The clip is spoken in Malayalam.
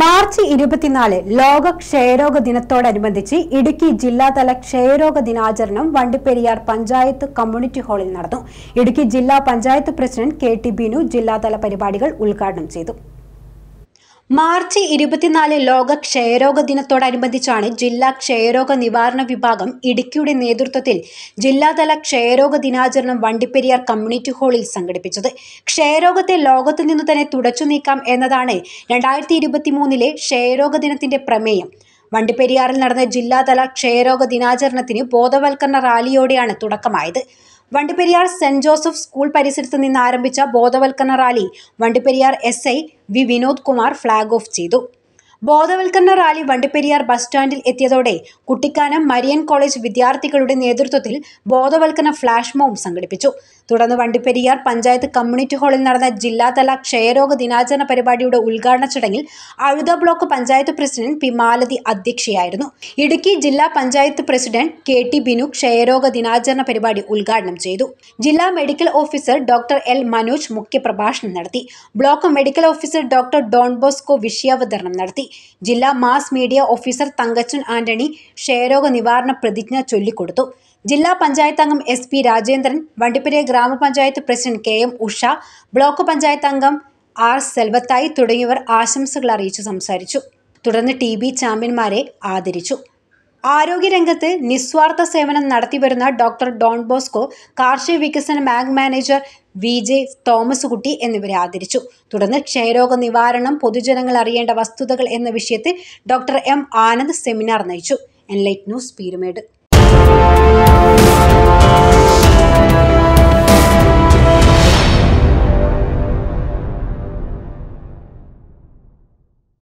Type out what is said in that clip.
മാർച്ച് ഇരുപത്തിനാല് ലോക ക്ഷയരോഗ ദിനത്തോടനുബന്ധിച്ച് ഇടുക്കി ജില്ലാതല ക്ഷയരോഗ ദിനാചരണം വണ്ടിപ്പെരിയാർ പഞ്ചായത്ത് കമ്മ്യൂണിറ്റി ഹാളിൽ നടന്നു ഇടുക്കി ജില്ലാ panchayat president K T Binu ജില്ലാതല പരിപാടികൾ ഉദ്ഘാടനം ചെയ്തു മാർച്ച് ഇരുപത്തിനാല് ലോക ക്ഷയരോഗ ദിനത്തോടനുബന്ധിച്ചാണ് ജില്ലാ ക്ഷയരോഗ നിവാരണ വിഭാഗം ഇടുക്കിയുടെ നേതൃത്വത്തിൽ ജില്ലാതല ക്ഷയരോഗ ദിനാചരണം വണ്ടിപ്പെരിയാർ കമ്മ്യൂണിറ്റി ഹാളിൽ സംഘടിപ്പിച്ചത് ക്ഷയരോഗത്തെ ലോകത്തു നിന്ന് തന്നെ തുടച്ചു നീക്കാം എന്നതാണ് രണ്ടായിരത്തി ഇരുപത്തി മൂന്നിലെ ക്ഷയരോഗ ദിനത്തിന്റെ പ്രമേയം വണ്ടിപ്പെരിയാറിൽ നടന്ന ജില്ലാതല ക്ഷയരോഗ ദിനാചരണത്തിന് ബോധവൽക്കരണ റാലിയോടെയാണ് തുടക്കമായത് വണ്ടിപ്പെരിയാർ സെന്റ് ജോസഫ് സ്കൂൾ പരിസരത്ത് നിന്ന് ആരംഭിച്ച ബോധവൽക്കരണ rally Vandiperiyar S I V Vinod Kumar flag off ചെയ്തു ബോധവൽക്കരണ റാലി വണ്ടിപ്പെരിയാർ ബസ് സ്റ്റാൻഡിൽ എത്തിയതോടെ കുട്ടിക്കാനം മരിയൻ കോളേജ് വിദ്യാർത്ഥികളുടെ നേതൃത്വത്തിൽ ബോധവൽക്കരണ ഫ്ലാഷ് മോം സംഘടിപ്പിച്ചു തുടർന്ന് വണ്ടിപ്പെരിയാർ പഞ്ചായത്ത് കമ്മ്യൂണിറ്റി ഹാളിൽ നടന്ന ജില്ലാതല ക്ഷയരോഗ ദിനാചരണ പരിപാടിയുടെ ഉദ്ഘാടന ചടങ്ങിൽ Azhutha block panchayat president P Malathi അധ്യക്ഷയായിരുന്നു ഇടുക്കി ജില്ലാ panchayat president K T Binu ക്ഷയരോഗ ദിനാചരണ പരിപാടി ഉദ്ഘാടനം ചെയ്തു ജില്ലാ medical officer doctor L Manoj മുഖ്യപ്രഭാഷണം നടത്തി block medical officer doctor Don Bosco വിഷയാവതരണം നടത്തി ജില്ലാ mass media officer Thankachan Antony ക്ഷയരോഗ നിവാരണ പ്രതിജ്ഞ ചൊല്ലിക്കൊടുത്തു ജില്ലാ പഞ്ചായത്ത് അംഗം എസ് പി രാജേന്ദ്രൻ വണ്ടിപ്പെരിയ ഗ്രാമപഞ്ചായത്ത് president K M Usha block panchayat അംഗം ആർ സെൽവത്തായി തുടങ്ങിയവർ ആശംസകൾ അറിയിച്ചു സംസാരിച്ചു തുടർന്ന് ടി ബി ചാമ്പ്യന്മാരെ ആദരിച്ചു ആരോഗ്യരംഗത്ത് നിസ്വാർത്ഥ സേവനം നടത്തിവരുന്ന ഡോക്ടർ ഡോൺ ബോസ്കോ കാർഷിക വികസന bank manager V J Thomas Kutty എന്നിവരെ ആദരിച്ചു തുടർന്ന് ക്ഷയരോഗ നിവാരണം പൊതുജനങ്ങൾ അറിയേണ്ട വസ്തുതകൾ എന്ന വിഷയത്തിൽ ഡോക്ടർ എം ആനന്ദ് സെമിനാർ നയിച്ചു എൻലൈറ്റ് ന്യൂസ് പീരുമേട്